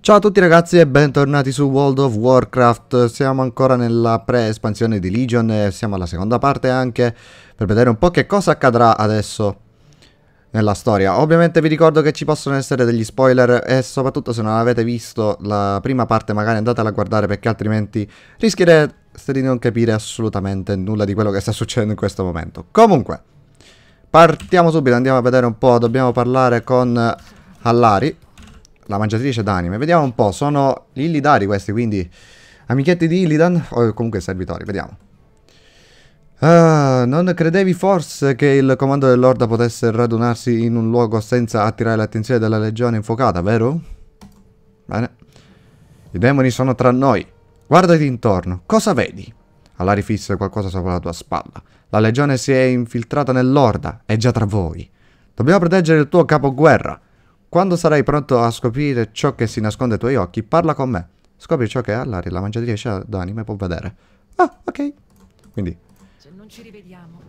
Ciao a tutti ragazzi e bentornati su World of Warcraft, siamo ancora nella pre-espansione di Legion e siamo alla seconda parte anche per vedere un po' che cosa accadrà adesso nella storia. Ovviamente vi ricordo che ci possono essere degli spoiler e soprattutto se non avete visto la prima parte magari andatela a guardare perché altrimenti rischierete di non capire assolutamente nulla di quello che sta succedendo in questo momento. Comunque, partiamo subito, andiamo a vedere un po', dobbiamo parlare con Allari la mangiatrice d'anime. Vediamo un po', sono Illidari questi, quindi amichetti di Illidan, o comunque servitori, vediamo. Uh, non credevi forse che il comando dell'Orda potesse radunarsi in un luogo senza attirare l'attenzione della legione infuocata, vero? Bene. I demoni sono tra noi. Guardati intorno. Cosa vedi? Allari fissa qualcosa sopra la tua spalla. La legione si è infiltrata nell'Orda. È già tra voi. Dobbiamo proteggere il tuo capo guerra. Quando sarai pronto a scoprire ciò che si nasconde ai tuoi occhi, parla con me. Scopri ciò che Allari, la mangiatrice d'anime, può vedere. Ah, ok. Quindi... Se cioè, non ci rivediamo,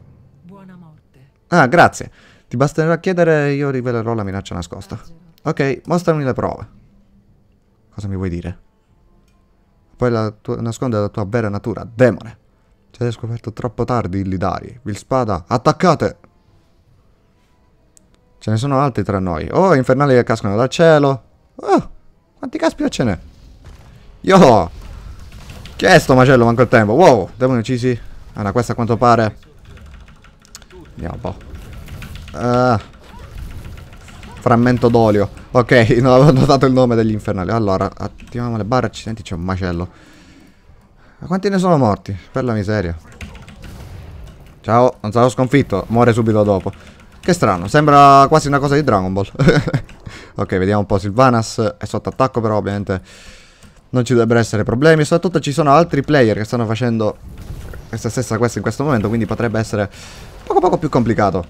buona morte. Ah, grazie. Ti basterà chiedere, e io rivelerò la minaccia nascosta. Ok, mostrami le prove. Cosa mi vuoi dire? Poi la tua, nasconde la tua vera natura, demone. Ci hai scoperto troppo tardi, Illidari. Vil spada, attaccate! Ce ne sono altri tra noi. Oh, infernali che cascano dal cielo. Oh, quanti caspita ce n'è? Yo! Che è sto macello manco il tempo? Wow, demoni uccisi. Allora, questa a quanto pare... Andiamo un po'. Uh, frammento d'olio. Ok, non avevo notato il nome degli infernali. Allora, attiviamo le barre. Accidenti, c'è un macello. Ma quanti ne sono morti? Per la miseria. Ciao, non sarò sconfitto. Muore subito dopo. Che strano, sembra quasi una cosa di Dragon Ball. ok, vediamo un po'. Silvanas è sotto attacco però, ovviamente non ci dovrebbero essere problemi. Soprattutto ci sono altri player che stanno facendo questa stessa quest in questo momento, quindi potrebbe essere poco poco più complicato.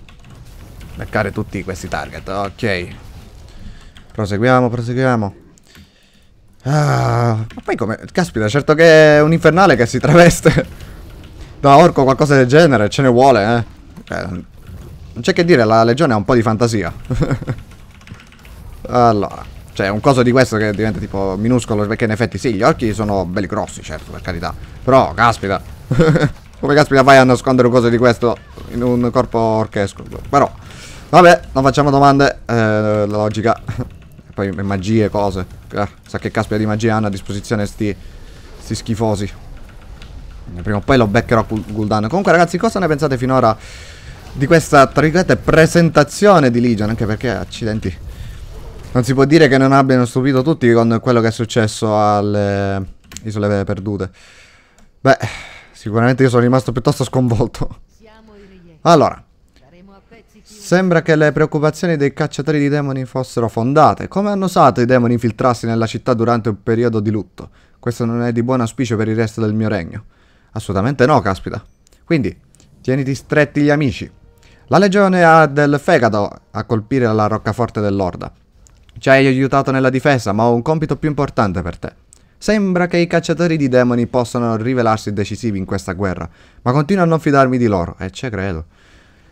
Beccare tutti questi target, ok. Proseguiamo, proseguiamo. Ah, ma poi come... Caspita, certo che è un infernale che si traveste da orco o qualcosa del genere, ce ne vuole, eh. eh non c'è che dire, la legione ha un po' di fantasia. allora. Cioè, un coso di questo che diventa tipo minuscolo, perché in effetti sì, gli occhi sono belli grossi, certo, per carità. Però, caspita. Come caspita vai a nascondere un coso di questo in un corpo orchesco? Però, vabbè, non facciamo domande. Eh, la logica. Poi magie, cose. Eh, sa che caspita di magia hanno a disposizione sti, sti schifosi. Prima o poi lo beccherò Guldan. Comunque, ragazzi, cosa ne pensate finora di questa, tra virgolette, presentazione di Legion, anche perché, accidenti, non si può dire che non abbiano stupito tutti con quello che è successo alle Isole Perdute. Beh, sicuramente io sono rimasto piuttosto sconvolto. Allora, Sembra che le preoccupazioni dei cacciatori di demoni fossero fondate. Come hanno osato i demoni infiltrarsi nella città durante un periodo di lutto? Questo non è di buon auspicio per il resto del mio regno. Assolutamente no, caspita. Quindi, tieniti stretti gli amici. La legione ha del fegato a colpire la roccaforte dell'Orda. Ci hai aiutato nella difesa, ma ho un compito più importante per te. Sembra che i cacciatori di demoni possano rivelarsi decisivi in questa guerra, ma continuo a non fidarmi di loro, e ce credo.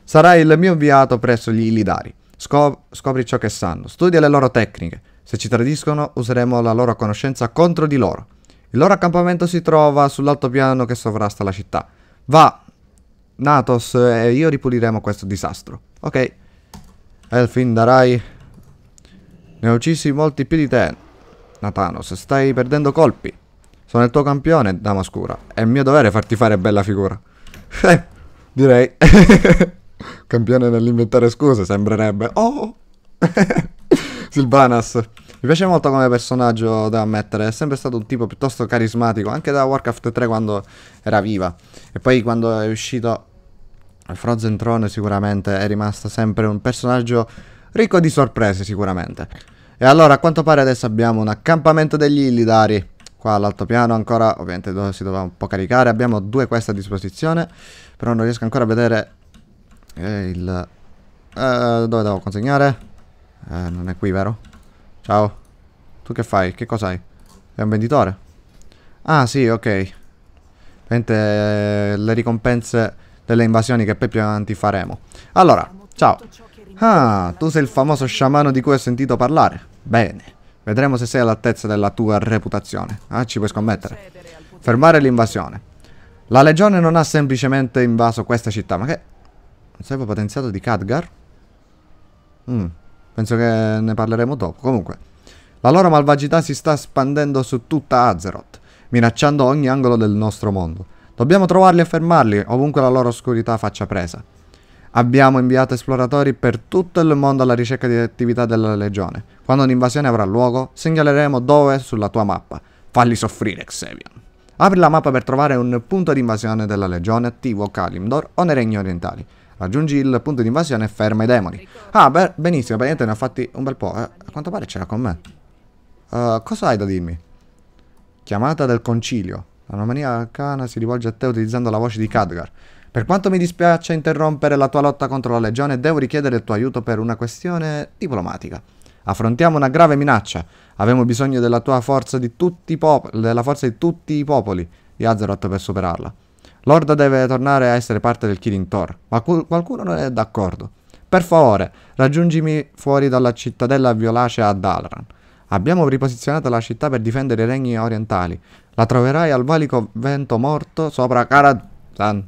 Sarai il mio inviato presso gli Illidari. Scop- scopri ciò che sanno, studia le loro tecniche. Se ci tradiscono, useremo la loro conoscenza contro di loro. Il loro accampamento si trova sull'altopiano che sovrasta la città. Va, Natos e eh, io ripuliremo questo disastro. Ok. Elfin, darai... Ne ho uccisi molti più di te, Natanos. Stai perdendo colpi. Sono il tuo campione, Dama Scura. È mio dovere farti fare bella figura. Eh, direi. campione nell'inventare scuse, sembrerebbe. Oh! Silvanas. Mi piace molto come personaggio, da ammettere, è sempre stato un tipo piuttosto carismatico, anche da Warcraft 3 quando era viva. E poi quando è uscito Frozen Throne sicuramente è rimasto sempre un personaggio ricco di sorprese sicuramente. E allora a quanto pare adesso abbiamo un accampamento degli Illidari. Qua all'altopiano ancora, ovviamente dove si doveva un po' caricare, abbiamo due queste a disposizione, però non riesco ancora a vedere eh, il... Eh, dove devo consegnare? Eh, non è qui, vero? Ciao. Tu che fai? Che cos'hai? È un venditore? Ah sì, ok. Ovviamente eh, le ricompense delle invasioni che poi più avanti faremo. Allora, ciao. Ah, tu sei il famoso sciamano di cui ho sentito parlare. Bene. Vedremo se sei all'altezza della tua reputazione. Ah, ci puoi scommettere. Fermare l'invasione. La legione non ha semplicemente invaso questa città, ma che... Non serve potenziato di Khadgar? Mm, penso che ne parleremo dopo. Comunque... La loro malvagità si sta espandendo su tutta Azeroth, minacciando ogni angolo del nostro mondo. Dobbiamo trovarli e fermarli, ovunque la loro oscurità faccia presa. Abbiamo inviato esploratori per tutto il mondo alla ricerca di attività della Legione. Quando un'invasione avrà luogo, segnaleremo dove sulla tua mappa. Falli soffrire, Xevion. Apri la mappa per trovare un punto di invasione della Legione attivo Kalimdor o nei Regni Orientali. Raggiungi il punto di invasione e ferma i demoni. Ah, beh, benissimo, praticamente ne ho fatti un bel po'. Eh, a quanto pare c'era con me. Eh, cosa hai da dirmi? Chiamata del concilio. L'anomalia arcana si rivolge a te utilizzando la voce di Khadgar. Per quanto mi dispiace interrompere la tua lotta contro la legione, devo richiedere il tuo aiuto per una questione diplomatica. Affrontiamo una grave minaccia. Abbiamo bisogno della tua forza di tutti i, pop- della forza di tutti i popoli di Azeroth per superarla. L'Orda deve tornare a essere parte del Killing Tor, ma qualcuno non è d'accordo. Per favore, raggiungimi fuori dalla cittadella violacea a Dalran. Abbiamo riposizionato la città per difendere i regni orientali. La troverai al valico vento morto sopra Karazan.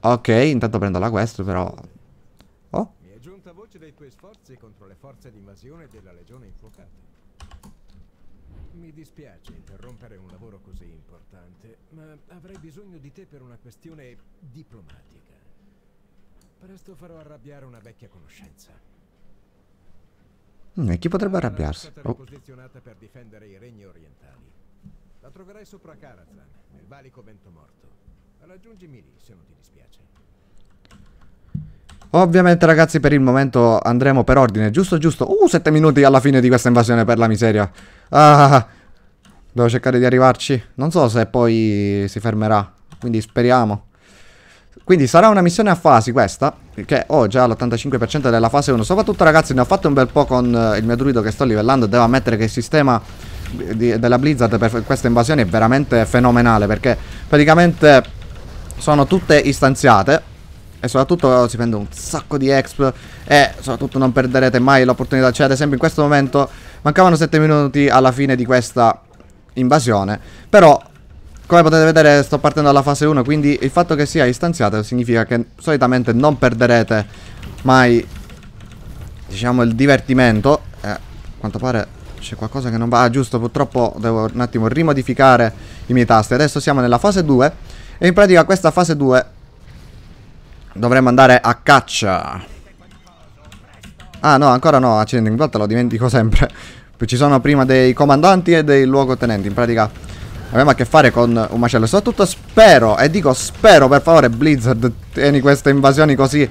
Ok, intanto prendo la quest, però... Oh? Mi è giunta voce dei tuoi sforzi contro le forze d'invasione della legione infuocata. Mi dispiace interrompere un lavoro così importante, ma avrei bisogno di te per una questione diplomatica. Presto farò arrabbiare una vecchia conoscenza. Mm, e chi potrebbe arrabbiarsi? Oh. La troverai sopra Karazan, nel valico Ventomorto. Raggiungimi lì, se non ti dispiace. Ovviamente ragazzi per il momento andremo per ordine, giusto giusto. Uh, 7 minuti alla fine di questa invasione per la miseria. Ah, devo cercare di arrivarci. Non so se poi si fermerà, quindi speriamo. Quindi sarà una missione a fasi questa Che ho oh, già l'85% della fase 1 Soprattutto ragazzi ne ho fatto un bel po' con eh, il mio druido che sto livellando Devo ammettere che il sistema di, della Blizzard per questa invasione è veramente fenomenale Perché praticamente sono tutte istanziate e soprattutto oh, si prende un sacco di exp e soprattutto non perderete mai l'opportunità Cioè ad esempio in questo momento mancavano 7 minuti alla fine di questa invasione Però come potete vedere sto partendo dalla fase 1 Quindi il fatto che sia istanziata significa che solitamente non perderete mai Diciamo il divertimento eh, A quanto pare c'è qualcosa che non va Ah giusto purtroppo devo un attimo rimodificare i miei tasti Adesso siamo nella fase 2 E in pratica questa fase 2 Dovremmo andare a caccia Ah no ancora no Accidenti in volta lo dimentico sempre Ci sono prima dei comandanti e dei luogotenenti In pratica Abbiamo a che fare con un macello. Soprattutto spero, e dico spero per favore Blizzard, tieni queste invasioni così.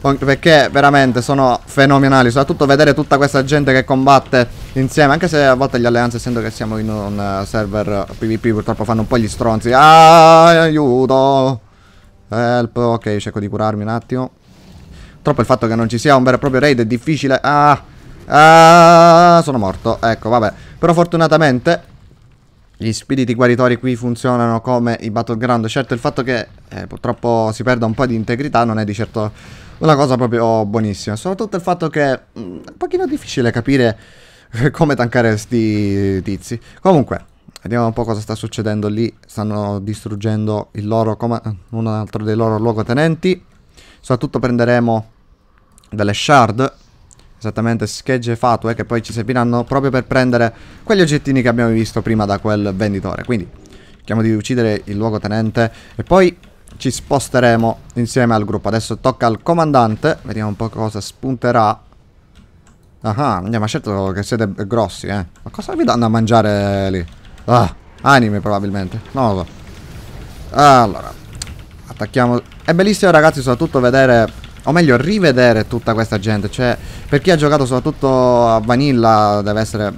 Perché veramente sono fenomenali. Soprattutto vedere tutta questa gente che combatte insieme. Anche se a volte le alleanze, essendo che siamo in un eh, server PvP, purtroppo fanno un po' gli stronzi. Ah, aiuto. Help. Ok, cerco di curarmi un attimo. Purtroppo il fatto che non ci sia un vero e proprio raid è difficile. Ah. Ah, sono morto. Ecco, vabbè. Però fortunatamente gli spiriti guaritori qui funzionano come i battleground. Certo il fatto che eh, purtroppo si perda un po' di integrità non è di certo una cosa proprio buonissima. Soprattutto il fatto che mh, mm, è un pochino difficile capire come tankare sti tizi. Comunque, vediamo un po' cosa sta succedendo lì. Stanno distruggendo il loro, un altro dei loro luogotenenti. Soprattutto prenderemo delle shard Esattamente, schegge fatue che poi ci serviranno proprio per prendere quegli oggettini che abbiamo visto prima da quel venditore. Quindi, cerchiamo di uccidere il luogotenente e poi ci sposteremo insieme al gruppo. Adesso tocca al comandante, vediamo un po' cosa spunterà. Ah, ma scelto che siete grossi, eh. Ma cosa vi danno a mangiare lì? Ah, anime probabilmente, non lo so. Allora, attacchiamo. È bellissimo ragazzi soprattutto vedere o meglio rivedere tutta questa gente, cioè per chi ha giocato soprattutto a Vanilla deve essere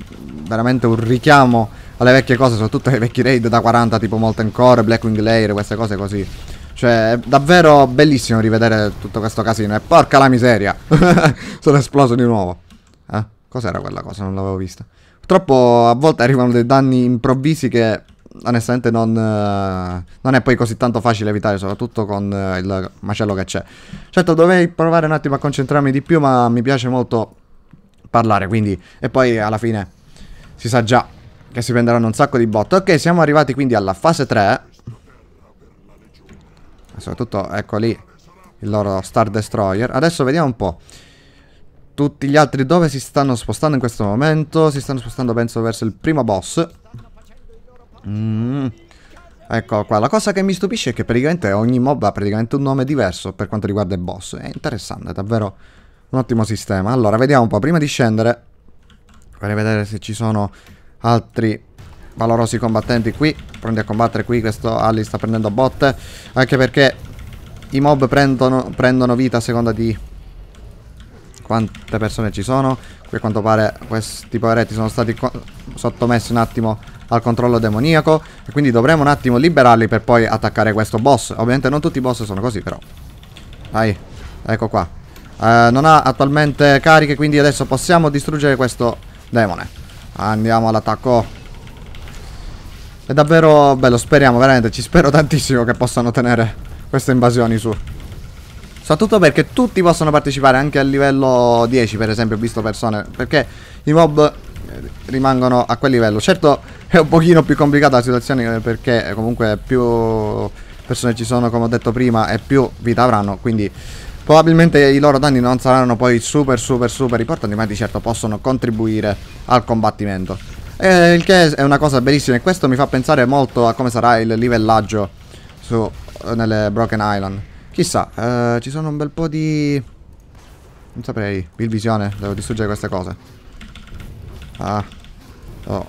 veramente un richiamo alle vecchie cose, soprattutto ai vecchi raid da 40 tipo Molten Core, Blackwing Layer, queste cose così. Cioè, è davvero bellissimo rivedere tutto questo casino. E porca la miseria! Sono esploso di nuovo. Eh? Cos'era quella cosa? Non l'avevo vista. Purtroppo a volte arrivano dei danni improvvisi che onestamente non, eh, non, è poi così tanto facile evitare, soprattutto con eh, il macello che c'è. Certo, dovrei provare un attimo a concentrarmi di più, ma mi piace molto parlare, quindi... E poi alla fine si sa già che si prenderanno un sacco di botte. Ok, siamo arrivati quindi alla fase 3. soprattutto, ecco lì, il loro Star Destroyer. Adesso vediamo un po' tutti gli altri dove si stanno spostando in questo momento. Si stanno spostando, penso, verso il primo boss. Mm. Ecco qua, la cosa che mi stupisce è che praticamente ogni mob ha praticamente un nome diverso per quanto riguarda il boss. È interessante, davvero un ottimo sistema. Allora, vediamo un po', prima di scendere, vorrei vedere se ci sono altri valorosi combattenti qui. Pronti a combattere qui, questo Ali sta prendendo botte, anche perché i mob prendono, prendono vita a seconda di quante persone ci sono. Qui a quanto pare questi poveretti sono stati sottomessi un attimo al controllo demoniaco e quindi dovremo un attimo liberarli per poi attaccare questo boss. Ovviamente non tutti i boss sono così però. Dai, ecco qua. Eh, non ha attualmente cariche quindi adesso possiamo distruggere questo demone. Andiamo all'attacco. È davvero bello, speriamo, veramente, ci spero tantissimo che possano tenere queste invasioni su. Soprattutto perché tutti possono partecipare anche a livello 10, per esempio, ho visto persone, perché i mob rimangono a quel livello. Certo è un pochino più complicata la situazione perché comunque più persone ci sono, come ho detto prima, e più vita avranno, quindi probabilmente i loro danni non saranno poi super super super importanti, ma di certo possono contribuire al combattimento. E il che è una cosa bellissima e questo mi fa pensare molto a come sarà il livellaggio su, nelle Broken Island. Chissà, eh, ci sono un bel po' di... Non saprei, il visione, devo distruggere queste cose. Ah. Oh.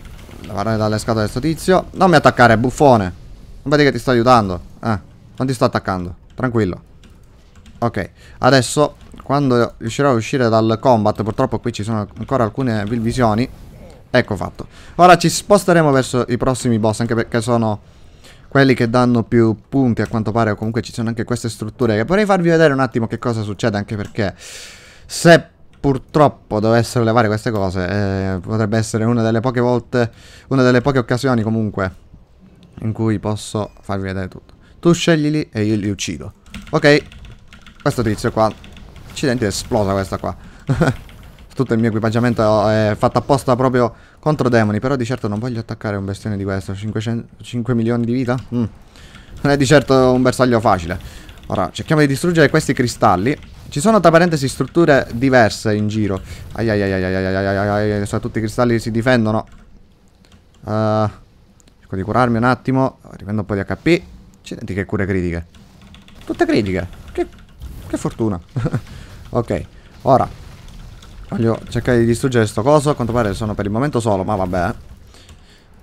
La varone dalle scatole sto tizio. Non mi attaccare, buffone. Non vedi che ti sto aiutando. Ah. Non ti sto attaccando. Tranquillo. Ok. Adesso, quando riuscirò a uscire dal combat, purtroppo qui ci sono ancora alcune visioni. Ecco fatto. Ora ci sposteremo verso i prossimi boss, anche perché sono quelli che danno più punti a quanto pare, o comunque ci sono anche queste strutture. Vorrei farvi vedere un attimo che cosa succede, anche perché se purtroppo dovessero levare queste cose, eh, potrebbe essere una delle poche volte, una delle poche occasioni comunque in cui posso farvi vedere tutto. Tu sceglili e io li uccido. Ok, questo tizio qua, accidenti esplosa questa qua. tutto il mio equipaggiamento è fatto apposta proprio contro demoni, però di certo non voglio attaccare un bestione di questo, 500, 5 milioni di vita? Mm. Non è di certo un bersaglio facile. Ora, cerchiamo di distruggere questi cristalli ci sono, tra parentesi, strutture diverse in giro. Ai ai ai ai ai ai ai ai ai. Tutti i cristalli si difendono. Uh, cerco di curarmi un attimo. Riprendo un po' di HP. Accidenti che cure critiche. Tutte critiche. Che, che fortuna. ok, ora. Voglio cercare di distruggere sto coso. A quanto pare sono per il momento solo, ma vabbè.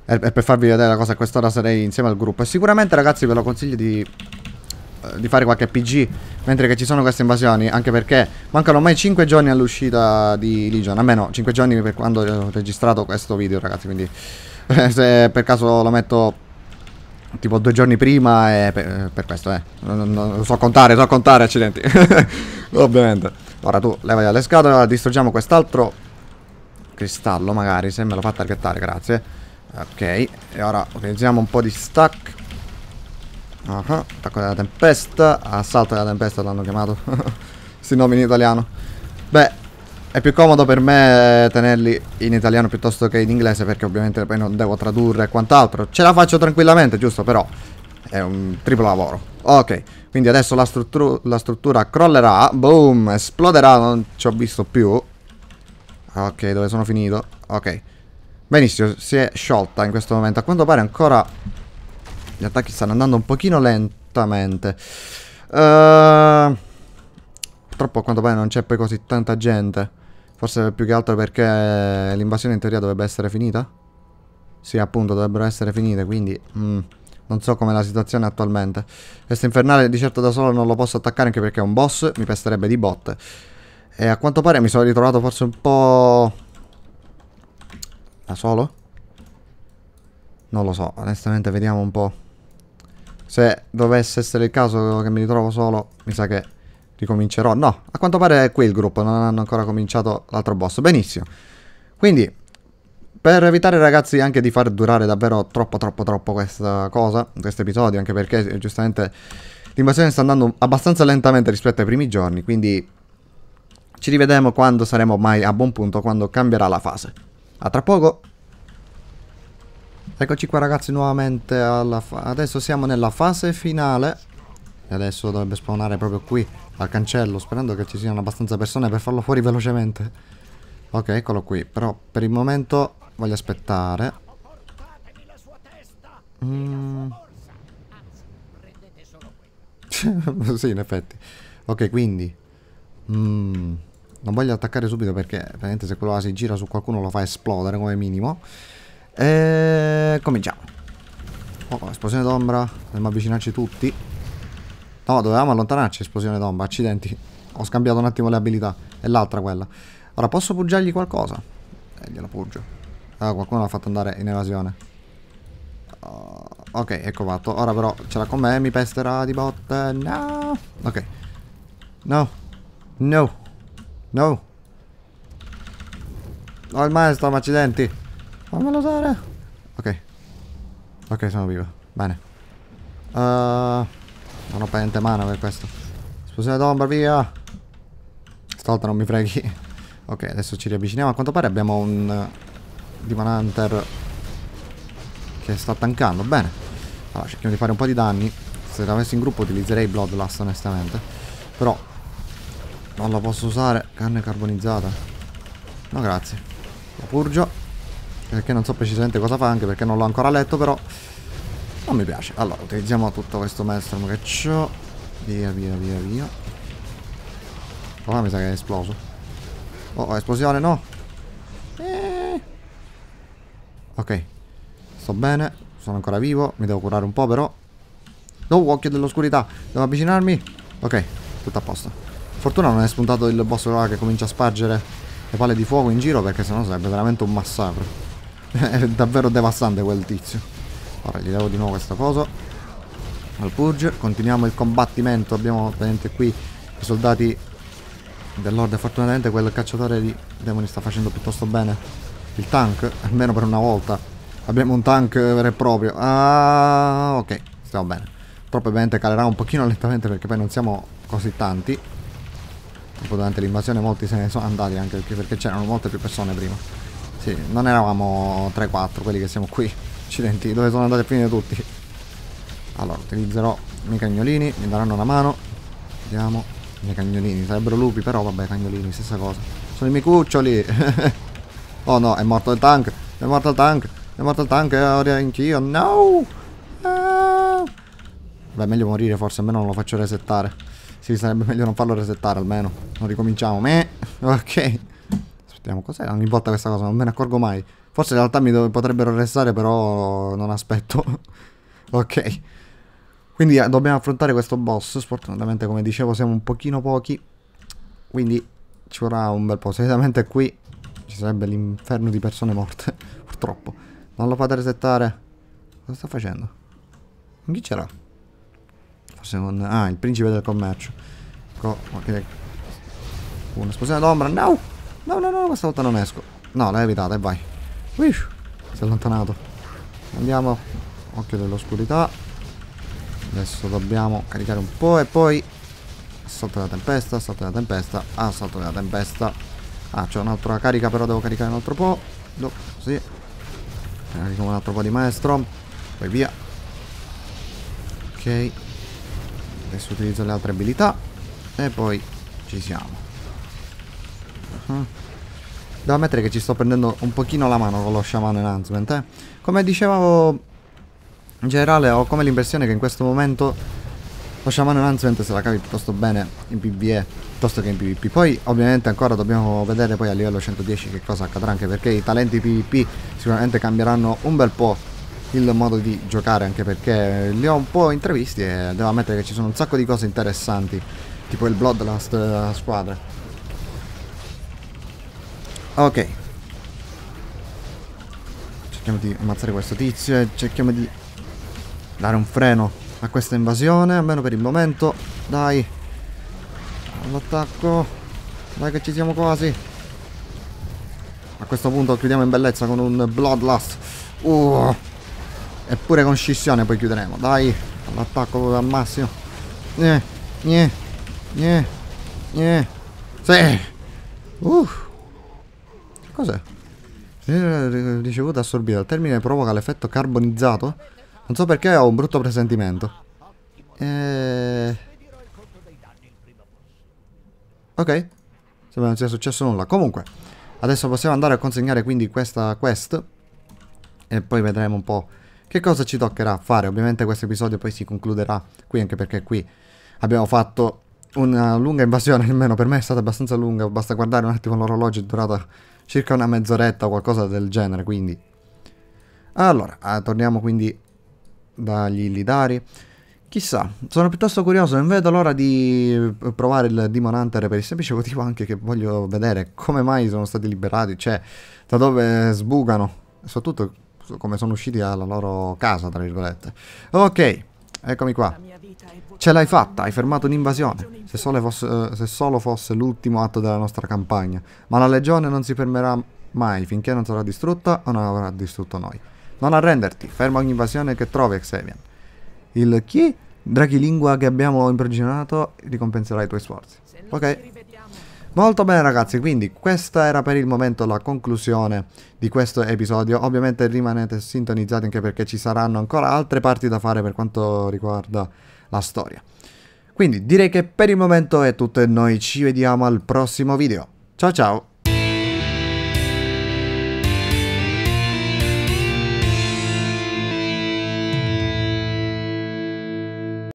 E per farvi vedere la cosa a quest'ora sarei insieme al gruppo. E sicuramente, ragazzi, ve lo consiglio di eh, di fare qualche PG mentre che ci sono queste invasioni, anche perché mancano ormai 5 giorni all'uscita di Legion, almeno 5 giorni per quando ho registrato questo video ragazzi, quindi eh, se per caso lo metto tipo due giorni prima è per, eh, per questo, eh. Non, non, so contare, so contare, accidenti. Ovviamente. Ora tu leva dalle scatole, distruggiamo quest'altro cristallo magari, se me lo fa targettare, grazie. Ok, e ora utilizziamo un po' di stack Uh ah, -huh. Attacco della tempesta, assalto della tempesta l'hanno chiamato. Questi nomi in italiano. Beh, è più comodo per me tenerli in italiano piuttosto che in inglese perché ovviamente poi non devo tradurre e quant'altro. Ce la faccio tranquillamente, giusto? Però è un triplo lavoro. Ok, quindi adesso la, struttura, la struttura crollerà, boom, esploderà, non ci ho visto più. Ok, dove sono finito? Ok. Benissimo, si è sciolta in questo momento. A quanto pare ancora gli attacchi stanno andando un pochino lentamente. Uh, purtroppo a quanto pare non c'è poi così tanta gente. Forse più che altro perché l'invasione in teoria dovrebbe essere finita. Sì, appunto, dovrebbero essere finite, quindi... Mm, non so com'è la situazione attualmente. Questo infernale di certo da solo non lo posso attaccare anche perché è un boss, mi pesterebbe di botte. E a quanto pare mi sono ritrovato forse un po'... Da solo? Non lo so, onestamente vediamo un po'. Se dovesse essere il caso che mi ritrovo solo, mi sa che ricomincerò. No, a quanto pare è qui il gruppo, non hanno ancora cominciato l'altro boss. Benissimo. Quindi, per evitare ragazzi anche di far durare davvero troppo troppo troppo questa cosa, questo episodio, anche perché giustamente l'invasione sta andando abbastanza lentamente rispetto ai primi giorni, quindi ci rivedremo quando saremo mai a buon punto, quando cambierà la fase. A tra poco! Eccoci qua ragazzi nuovamente alla Adesso siamo nella fase finale E adesso dovrebbe spawnare proprio qui Al cancello Sperando che ci siano abbastanza persone per farlo fuori velocemente Ok eccolo qui Però per il momento voglio aspettare mm. sì in effetti Ok quindi mm. Non voglio attaccare subito perché Praticamente se quello là si gira su qualcuno lo fa esplodere come minimo e eh, cominciamo. Oh, esplosione d'ombra. Dobbiamo avvicinarci tutti. No, dovevamo allontanarci, esplosione d'ombra. Accidenti. Ho scambiato un attimo le abilità. È l'altra quella. Ora posso puggiargli qualcosa? Eh, gliela puggio. Ah, qualcuno l'ha fatto andare in evasione. Uh, ok, ecco fatto. Ora però ce l'ha con me, mi pesterà di botte. No. Ok. No. No. No. Oh, il maestro, ma accidenti. Fammelo usare. Ok. Ok, sono vivo. Bene. Uh, non ho niente mana per questo. Esplosione d'ombra, via! Stolta, non mi freghi. Ok, adesso ci riavviciniamo. A quanto pare abbiamo un... Uh, Demon Hunter che sta tankando. Bene. Allora, cerchiamo di fare un po' di danni. Se l'avessi in gruppo utilizzerei Bloodlust, onestamente. Però... Non la posso usare. Carne carbonizzata. No, grazie. La purgio perché non so precisamente cosa fa, anche perché non l'ho ancora letto, però non mi piace. Allora, utilizziamo tutto questo maelstrom che c'ho. Via, via, via, via. Ora oh, mi sa che è esploso. Oh, esplosione, no! Eh. Ok. Sto bene, sono ancora vivo, mi devo curare un po' però. No, oh, occhio dell'oscurità, devo avvicinarmi. Ok, tutto a posto. Fortuna non è spuntato il boss là che comincia a spargere le palle di fuoco in giro perché sennò sarebbe veramente un massacro. È davvero devastante quel tizio. Ora gli levo di nuovo questa cosa. Al purge. Continuiamo il combattimento. Abbiamo ovviamente qui i soldati dell'orde. Fortunatamente quel cacciatore di demoni sta facendo piuttosto bene. Il tank, almeno per una volta. Abbiamo un tank vero e proprio. Ah, ok. Stiamo bene. Troppo ovviamente calerà un pochino lentamente perché poi non siamo così tanti. Dopo durante l'invasione molti se ne sono andati anche perché c'erano molte più persone prima. Sì, non eravamo 3-4 quelli che siamo qui. Accidenti, dove sono andati a finire tutti? Allora, utilizzerò i miei cagnolini, mi daranno una mano. Vediamo. I miei cagnolini, sarebbero lupi, però vabbè, cagnolini, stessa cosa. Sono i miei cuccioli. oh no, è morto il tank. È morto il tank. È morto il tank, eh, ora anch'io. No! Ah! Beh, meglio morire forse, almeno non lo faccio resettare. Sì, sarebbe meglio non farlo resettare almeno. Non ricominciamo. Me. Ok. Vediamo cos'è. Ogni volta questa cosa, non me ne accorgo mai. Forse in realtà mi potrebbero restare, però non aspetto. ok. Quindi eh, dobbiamo affrontare questo boss. Sfortunatamente, come dicevo, siamo un pochino pochi. Quindi ci vorrà un bel po'. Solitamente qui ci sarebbe l'inferno di persone morte. Purtroppo. Non lo fate resettare. Cosa sta facendo? Con chi c'era? Forse con... Ah, il principe del commercio. Ecco, ok. Una esplosione d'ombra. No! No, no, no! ma stavolta non esco. No, l'hai evitata e vai. Uish, si è allontanato. Andiamo. Occhio dell'oscurità. Adesso dobbiamo caricare un po' e poi... Assalto della tempesta, assalto della tempesta, assalto ah, della tempesta. Ah, c'è un'altra carica, però devo caricare un altro po'. Do, sì. Carico un altro po' di maestro. Poi via. Ok. Adesso utilizzo le altre abilità. E poi ci siamo. Uh ah. -huh. Devo ammettere che ci sto prendendo un pochino la mano con lo Shaman Enhancement, eh. Come dicevo, in generale ho come l'impressione che in questo momento lo Shaman Enhancement se la cavi piuttosto bene in PvE piuttosto che in PvP. Poi ovviamente ancora dobbiamo vedere poi a livello 110 che cosa accadrà, anche perché i talenti PvP sicuramente cambieranno un bel po' il modo di giocare, anche perché li ho un po' intravisti e devo ammettere che ci sono un sacco di cose interessanti, tipo il Bloodlust eh, squadra. Ok. Cerchiamo di ammazzare questo tizio e cerchiamo di dare un freno a questa invasione, almeno per il momento. Dai. All'attacco. Dai che ci siamo quasi. A questo punto chiudiamo in bellezza con un Bloodlust. Uh. Eppure con scissione poi chiuderemo. Dai. All'attacco al massimo. Nye Nye Nye Niente. Sì. Uh. Cos'è? Eh, ricevuta assorbita. Il termine provoca l'effetto carbonizzato? Non so perché ho un brutto presentimento. Eh... Ok. Sembra non sia successo nulla. Comunque, adesso possiamo andare a consegnare quindi questa quest. E poi vedremo un po' che cosa ci toccherà fare. Ovviamente questo episodio poi si concluderà qui, anche perché qui abbiamo fatto una lunga invasione, almeno per me è stata abbastanza lunga. Basta guardare un attimo l'orologio, è durata circa una mezz'oretta o qualcosa del genere, quindi. Allora, eh, torniamo quindi dagli Illidari. Chissà, sono piuttosto curioso, non vedo l'ora di eh, provare il Demon Hunter per il semplice motivo anche che voglio vedere come mai sono stati liberati, cioè da dove sbugano, soprattutto come sono usciti dalla loro casa, tra virgolette. Ok, eccomi qua. Ce l'hai fatta, hai fermato un'invasione. Se, eh, se solo fosse l'ultimo atto della nostra campagna. Ma la legione non si fermerà mai finché non sarà distrutta o non avrà distrutto noi. Non arrenderti, ferma ogni invasione che trovi, Xavian. Il chi? Drachilingua che abbiamo imprigionato ricompenserà i tuoi sforzi. Ok. Molto bene ragazzi, quindi questa era per il momento la conclusione di questo episodio. Ovviamente rimanete sintonizzati anche perché ci saranno ancora altre parti da fare per quanto riguarda la storia. Quindi direi che per il momento è tutto e noi ci vediamo al prossimo video. Ciao ciao!